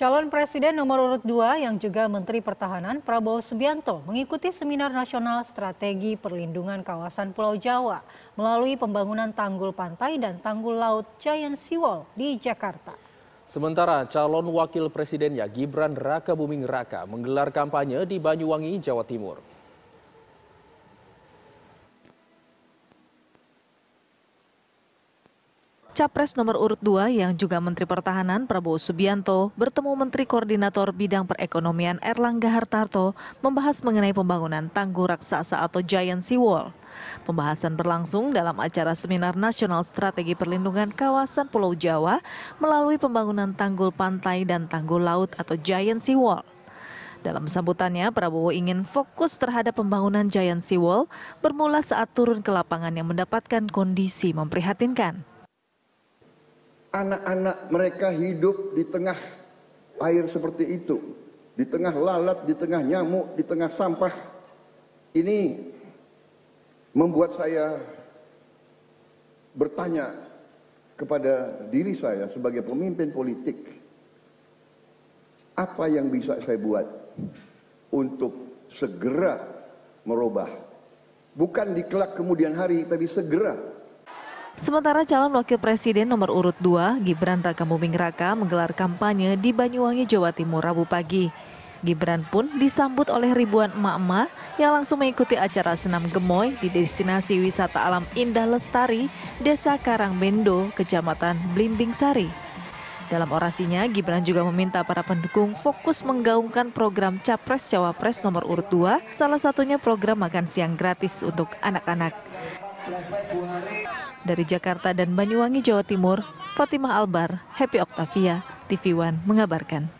Calon Presiden nomor urut 2 yang juga Menteri Pertahanan Prabowo Subianto mengikuti Seminar Nasional Strategi Perlindungan Kawasan Pulau Jawa melalui pembangunan tanggul pantai dan tanggul laut Giant Seawall di Jakarta. Sementara calon wakil presidennya Gibran Raka Buming Raka menggelar kampanye di Banyuwangi, Jawa Timur. Capres nomor urut 2 yang juga Menteri Pertahanan Prabowo Subianto bertemu Menteri Koordinator Bidang Perekonomian Erlangga Hartarto membahas mengenai pembangunan tangguh raksasa atau Giant Seawall. Pembahasan berlangsung dalam acara Seminar Nasional Strategi Perlindungan Kawasan Pulau Jawa melalui pembangunan tanggul pantai dan tanggul laut atau Giant Seawall. Dalam sambutannya, Prabowo ingin fokus terhadap pembangunan Giant Seawall bermula saat turun ke lapangan yang mendapatkan kondisi memprihatinkan anak-anak mereka hidup di tengah air seperti itu, di tengah lalat, di tengah nyamuk, di tengah sampah. Ini membuat saya bertanya kepada diri saya sebagai pemimpin politik, apa yang bisa saya buat untuk segera merubah? Bukan di kelak kemudian hari, tapi segera Sementara calon wakil presiden nomor urut 2, Gibran Rakabuming Raka menggelar kampanye di Banyuwangi, Jawa Timur Rabu pagi. Gibran pun disambut oleh ribuan emak-emak yang langsung mengikuti acara senam gemoy di destinasi wisata alam Indah Lestari, Desa Karangbendo, Kecamatan Blimbing Sari. Dalam orasinya, Gibran juga meminta para pendukung fokus menggaungkan program Capres-Cawapres nomor urut 2, salah satunya program makan siang gratis untuk anak-anak. Dari Jakarta dan Banyuwangi, Jawa Timur, Fatimah Albar, Happy Octavia, TV One mengabarkan.